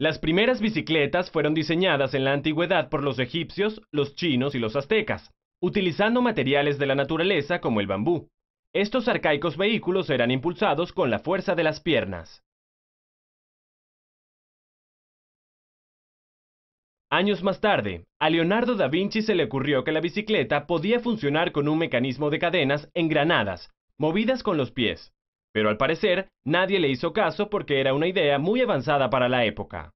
Las primeras bicicletas fueron diseñadas en la antigüedad por los egipcios, los chinos y los aztecas, utilizando materiales de la naturaleza como el bambú. Estos arcaicos vehículos eran impulsados con la fuerza de las piernas. Años más tarde, a Leonardo da Vinci se le ocurrió que la bicicleta podía funcionar con un mecanismo de cadenas engranadas, movidas con los pies. Pero al parecer, nadie le hizo caso porque era una idea muy avanzada para la época.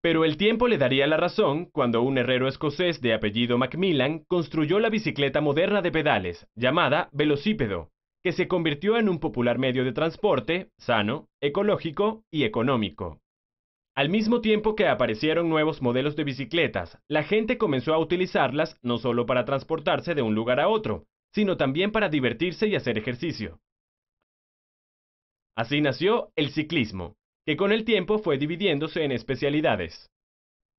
Pero el tiempo le daría la razón cuando un herrero escocés de apellido Macmillan construyó la bicicleta moderna de pedales, llamada velocípedo, que se convirtió en un popular medio de transporte sano, ecológico y económico. Al mismo tiempo que aparecieron nuevos modelos de bicicletas, la gente comenzó a utilizarlas no solo para transportarse de un lugar a otro, sino también para divertirse y hacer ejercicio. Así nació el ciclismo, que con el tiempo fue dividiéndose en especialidades.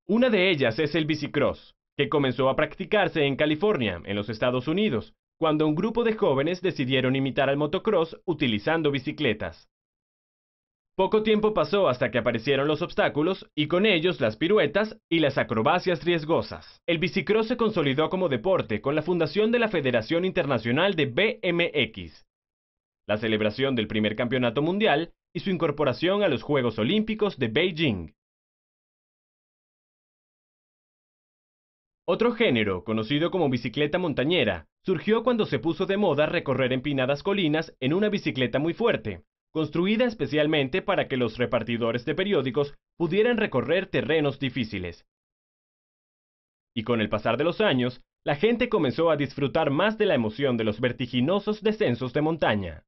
Una de ellas es el bicicross, que comenzó a practicarse en California, en los Estados Unidos, cuando un grupo de jóvenes decidieron imitar al motocross utilizando bicicletas. Poco tiempo pasó hasta que aparecieron los obstáculos y con ellos las piruetas y las acrobacias riesgosas. El bicicross se consolidó como deporte con la fundación de la Federación Internacional de BMX, la celebración del primer campeonato mundial y su incorporación a los Juegos Olímpicos de Beijing. Otro género, conocido como bicicleta montañera, surgió cuando se puso de moda recorrer empinadas colinas en una bicicleta muy fuerte, construida especialmente para que los repartidores de periódicos pudieran recorrer terrenos difíciles. Y con el pasar de los años, la gente comenzó a disfrutar más de la emoción de los vertiginosos descensos de montaña.